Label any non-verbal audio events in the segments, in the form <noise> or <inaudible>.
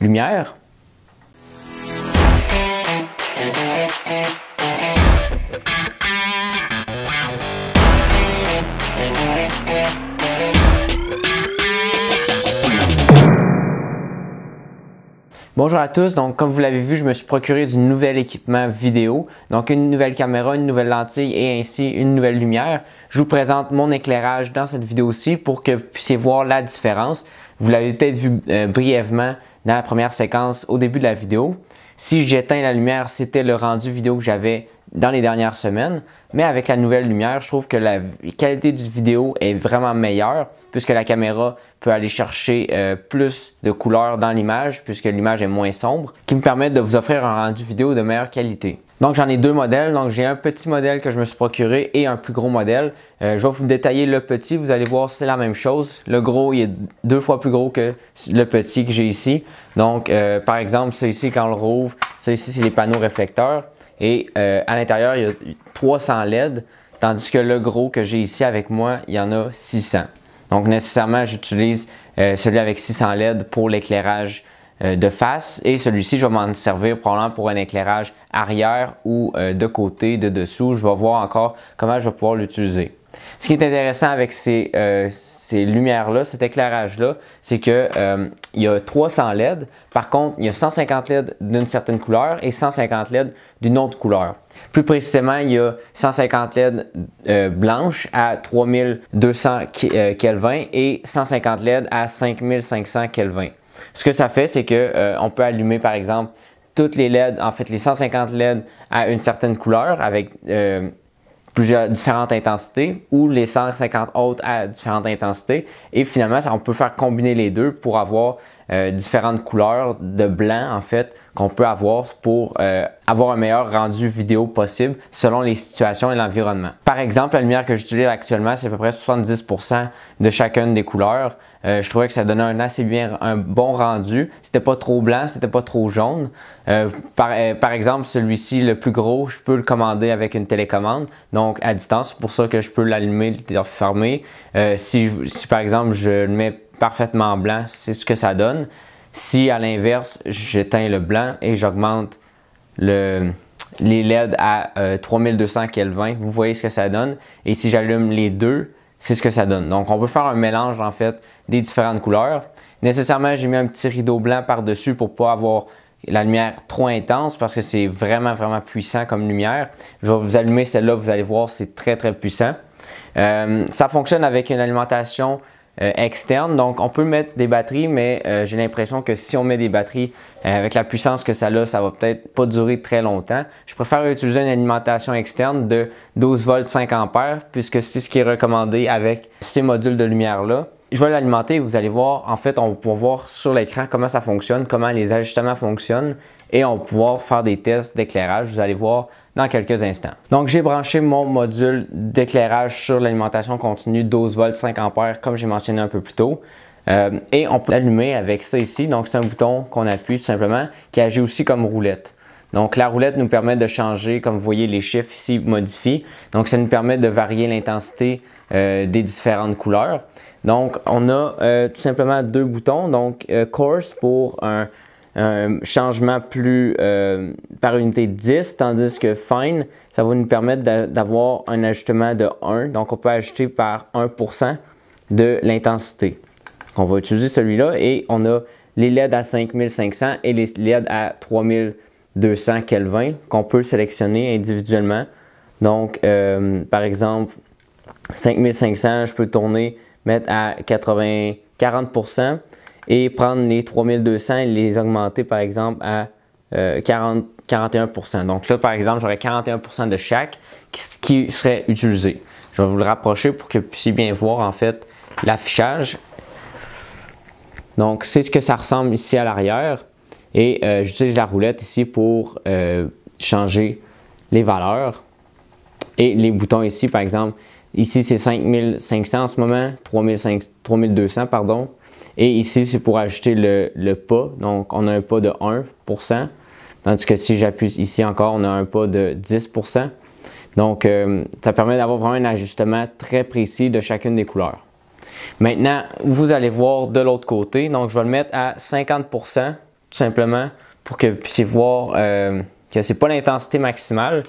Lumière. Bonjour à tous, donc comme vous l'avez vu, je me suis procuré du nouvel équipement vidéo, donc une nouvelle caméra, une nouvelle lentille et ainsi une nouvelle lumière. Je vous présente mon éclairage dans cette vidéo-ci pour que vous puissiez voir la différence. Vous l'avez peut-être vu euh, brièvement dans la première séquence au début de la vidéo. Si j'éteins la lumière, c'était le rendu vidéo que j'avais dans les dernières semaines. Mais avec la nouvelle lumière, je trouve que la qualité du vidéo est vraiment meilleure puisque la caméra peut aller chercher euh, plus de couleurs dans l'image puisque l'image est moins sombre, qui me permet de vous offrir un rendu vidéo de meilleure qualité. Donc j'en ai deux modèles. Donc j'ai un petit modèle que je me suis procuré et un plus gros modèle. Euh, je vais vous détailler le petit, vous allez voir c'est la même chose. Le gros il est deux fois plus gros que le petit que j'ai ici. Donc euh, par exemple ça ici quand on le rouvre, ça ici c'est les panneaux réflecteurs. Et euh, à l'intérieur il y a 300 LED, tandis que le gros que j'ai ici avec moi, il y en a 600. Donc nécessairement j'utilise celui avec 600 LED pour l'éclairage euh, de face et celui-ci, je vais m'en servir probablement pour un éclairage arrière ou euh, de côté, de dessous. Je vais voir encore comment je vais pouvoir l'utiliser. Ce qui est intéressant avec ces, euh, ces lumières-là, cet éclairage-là, c'est que il y a 300 LED. Par contre, il y a 150 LED d'une certaine couleur et 150 LED d'une autre couleur. Plus précisément, il y a 150 LED blanches à 3200 Kelvin et 150 LED à 5500 Kelvin. Ce que ça fait, c'est qu'on euh, peut allumer, par exemple, toutes les LED, en fait, les 150 LED à une certaine couleur avec euh, plusieurs différentes intensités ou les 150 autres à différentes intensités. Et finalement, on peut faire combiner les deux pour avoir euh, différentes couleurs de blanc, en fait, qu'on peut avoir pour avoir un meilleur rendu vidéo possible selon les situations et l'environnement. Par exemple, la lumière que j'utilise actuellement, c'est à peu près 70% de chacune des couleurs. Euh, je trouvais que ça donnait un assez bien, un bon rendu. C'était pas trop blanc, c'était pas trop jaune. Euh, euh, par, exemple, celui-ci, le plus gros, je peux le commander avec une télécommande, donc à distance. C'est pour ça que je peux l'allumer, le fermer. Si, par exemple je le mets parfaitement blanc, c'est ce que ça donne. Si à l'inverse, j'éteins le blanc et j'augmente les LED à 3200 Kelvin, vous voyez ce que ça donne. Et si j'allume les deux, c'est ce que ça donne. Donc on peut faire un mélange en fait des différentes couleurs. Nécessairement, j'ai mis un petit rideau blanc par-dessus pour ne pas avoir la lumière trop intense parce que c'est vraiment, vraiment puissant comme lumière. Je vais vous allumer celle-là, vous allez voir, c'est très, très puissant. Euh, ça fonctionne avec une alimentation euh, externe, donc on peut mettre des batteries, mais euh, j'ai l'impression que si on met des batteries avec la puissance que ça a, ça va peut-être pas durer très longtemps. Je préfère utiliser une alimentation externe de 12 volts 5 ampères puisque c'est ce qui est recommandé avec ces modules de lumière-là je vais l'alimenter et vous allez voir, en fait, on va pouvoir voir sur l'écran comment ça fonctionne, comment les ajustements fonctionnent et on va pouvoir faire des tests d'éclairage. Vous allez voir dans quelques instants. Donc, j'ai branché mon module d'éclairage sur l'alimentation continue 12 volts 5 ampères comme j'ai mentionné un peu plus tôt. Euh, et on peut l'allumer avec ça ici. Donc, c'est un bouton qu'on appuie tout simplement qui agit aussi comme roulette. Donc la roulette nous permet de changer, comme vous voyez les chiffres ici modifient. Donc ça nous permet de varier l'intensité euh, des différentes couleurs. Donc on a euh, tout simplement deux boutons, donc euh, course pour un, changement plus par unité de 10, tandis que fine, ça va nous permettre d'avoir un ajustement de 1. Donc on peut ajuster par 1% de l'intensité. On va utiliser celui-là et on a les LED à 5500 et les LED à 3000. 200 Kelvin qu'on peut sélectionner individuellement. Donc, euh, par exemple, 5500, je peux tourner, mettre à 80, 40% et prendre les 3200 et les augmenter, par exemple, à 41%. Euh, Donc là, par exemple, j'aurais 41% de chaque qui, qui, serait utilisé. Je vais vous le rapprocher pour que vous puissiez bien voir, en fait, l'affichage. Donc, c'est ce que ça ressemble ici à l'arrière. Et euh, j'utilise la roulette ici pour euh, changer les valeurs. Et les boutons ici, par exemple, ici c'est 5500 en ce moment, 3200, pardon. Et ici, c'est pour ajouter le, le, pas. Donc, on a un pas de 1%. Tandis que si j'appuie ici encore, on a un pas de 10%. Donc, euh, ça permet d'avoir vraiment un ajustement très précis de chacune des couleurs. Maintenant, vous allez voir de l'autre côté. Donc, je vais le mettre à 50 tout simplement, pour que vous puissiez voir euh, que c'est pas l'intensité maximale,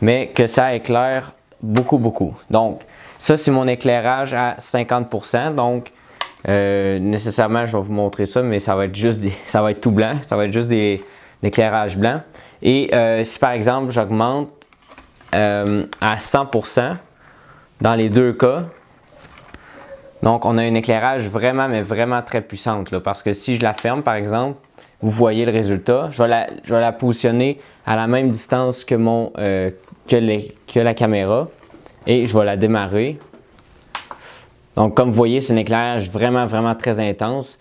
mais que ça éclaire beaucoup, beaucoup. Donc, ça, c'est mon éclairage à 50%. Donc, euh, nécessairement, je vais vous montrer ça, mais ça va être juste <laughs> ça va être tout blanc, ça va être juste des éclairages blancs. Et euh, si par exemple, j'augmente à 100% dans les deux cas, donc on a un éclairage vraiment, mais vraiment très puissant. parce que si je la ferme, par exemple, vous voyez le résultat. Je vais la, positionner à la même distance que, euh, que, que la caméra et je vais la démarrer. Donc, comme vous voyez, c'est un éclairage vraiment, vraiment très intense.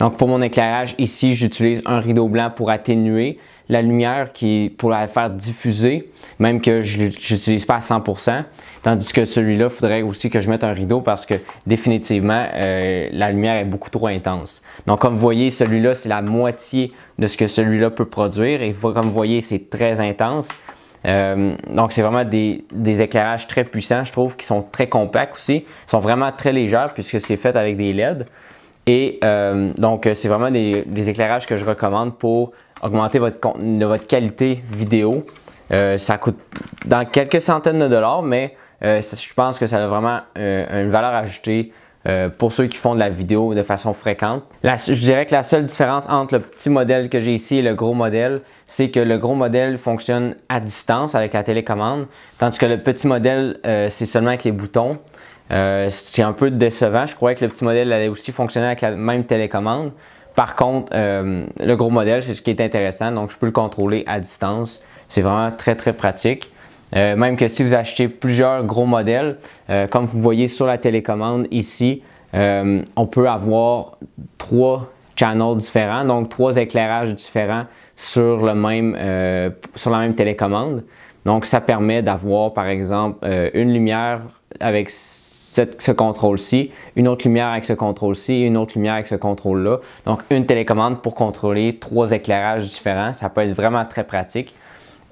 Donc, pour mon éclairage, ici, j'utilise un rideau blanc pour atténuer la lumière qui, pour la faire diffuser, même que je n'utilise pas à 100%. Tandis que celui-là, il faudrait aussi que je mette un rideau parce que définitivement, euh, la lumière est beaucoup trop intense. Donc, comme vous voyez, celui-là, c'est la moitié de ce que celui-là peut produire. Et comme vous voyez, c'est très intense. Euh, donc, c'est vraiment des, des, éclairages très puissants, je trouve, qui sont très compacts aussi. Ils sont vraiment très légers puisque c'est fait avec des LED. Et euh, donc, c'est vraiment des, éclairages que je recommande pour augmenter votre, votre qualité vidéo. Euh, ça coûte dans quelques centaines de dollars, mais euh, je pense que ça a vraiment une valeur ajoutée pour ceux qui font de la vidéo de façon fréquente. je dirais que la seule différence entre le petit modèle que j'ai ici et le gros modèle, c'est que le gros modèle fonctionne à distance avec la télécommande, tandis que le petit modèle, c'est seulement avec les boutons. Euh, c'est un peu décevant. Je croyais que le petit modèle allait aussi fonctionner avec la même télécommande. Par contre, euh, le gros modèle, c'est ce qui est intéressant. Donc, je peux le contrôler à distance. C'est vraiment très, très pratique. Euh, même que si vous achetez plusieurs gros modèles, comme vous voyez sur la télécommande ici, on peut avoir trois channels différents, donc trois éclairages différents sur, le même, sur la même télécommande. Donc, ça permet d'avoir, par exemple, une lumière avec ce contrôle-ci, une autre lumière avec ce contrôle-ci, une autre lumière avec ce contrôle-là. Donc, une télécommande pour contrôler trois éclairages différents. Ça peut être vraiment très pratique.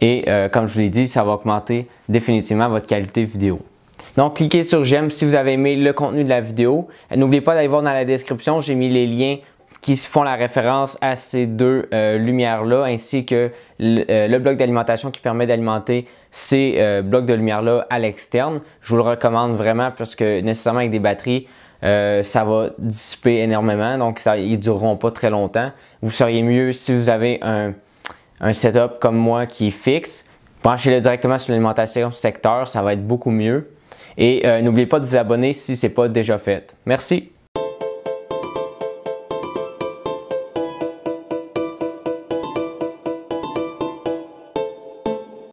Et euh, comme je vous l'ai dit, ça va augmenter définitivement votre qualité vidéo. Donc, cliquez sur j'aime si vous avez aimé le contenu de la vidéo. N'oubliez pas d'aller voir dans la description, j'ai mis les liens qui font la référence à ces deux euh, lumières-là, ainsi que euh, le, bloc d'alimentation qui permet d'alimenter ces euh, blocs de lumière-là à l'externe. Je vous le recommande vraiment parce que nécessairement avec des batteries, ça va dissiper énormément, donc ça, ils ne dureront pas très longtemps. Vous seriez mieux si vous avez un, un setup comme moi qui est fixe. Branchez-le directement sur l'alimentation secteur, ça va être beaucoup mieux. Et n'oubliez pas de vous abonner si ce n'est pas déjà fait. Merci!